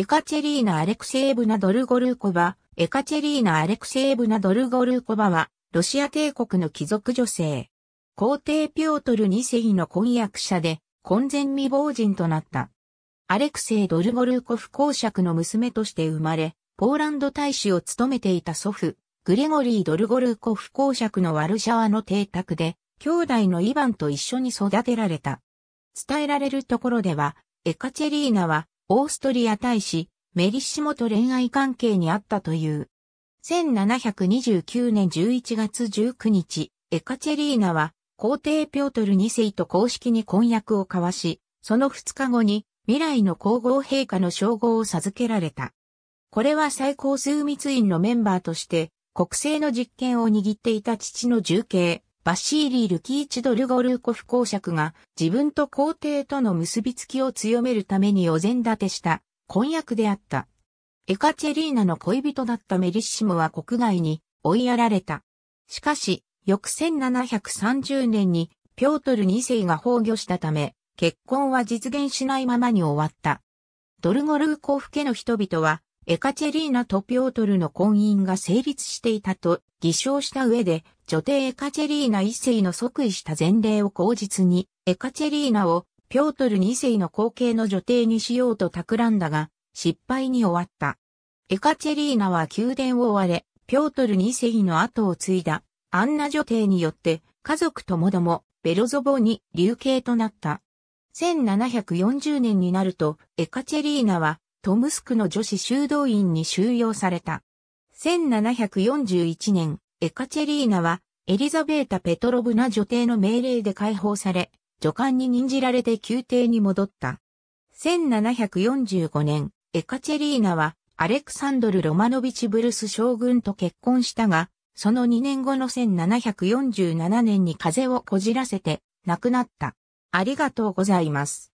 エカチェリーナ・アレクセーブナ・ドルゴルーコバ、エカチェリーナ・アレクセーブナ・ドルゴルーコバは、ロシア帝国の貴族女性。皇帝ピョートル2世の婚約者で、婚前未亡人となった。アレクセイ・ドルゴルーコフ公爵の娘として生まれ、ポーランド大使を務めていた祖父、グレゴリー・ドルゴルーコフ公爵のワルシャワの邸宅で、兄弟のイヴァンと一緒に育てられた。伝えられるところでは、エカチェリーナはオーストリア大使、メリッシモと恋愛関係にあったという。1729年11月19日、エカチェリーナは皇帝ピョートル2世と公式に婚約を交わし、その2日後に未来の皇后陛下の称号を授けられた。これは最高枢密院のメンバーとして、国政の実権を握っていた父の重慶、バシーリー・ルキーチド・ルゴルーコフ公爵が自分と皇帝との結びつきを強めるためにお膳立てした婚約であった。エカチェリーナの恋人だったメリッシモは国外に追いやられた。しかし、翌1730年にピョートル2世が崩御したため、結婚は実現しないままに終わった。ドルゴルーコフ家の人々はエカチェリーナとピョートルの婚姻が成立していたと偽証した上で、女帝エカチェリーナ一世の即位した前例を口実に、エカチェリーナをピョートル二世の後継の女帝にしようと企んだが、失敗に終わった。エカチェリーナは宮殿を追われ、ピョートル二世の後を継いだ、アンナ女帝によって、家族ともども、ベロゾボに流刑となった。1740年になると、エカチェリーナは、トムスクの女子修道院に収容された。1741年、エカチェリーナはエリザベータ・ペトロブナ女帝の命令で解放され、女官に任じられて宮廷に戻った。1745年、エカチェリーナはアレクサンドル・ロマノビチ・ブルス将軍と結婚したが、その2年後の1747年に風邪をこじらせて亡くなった。ありがとうございます。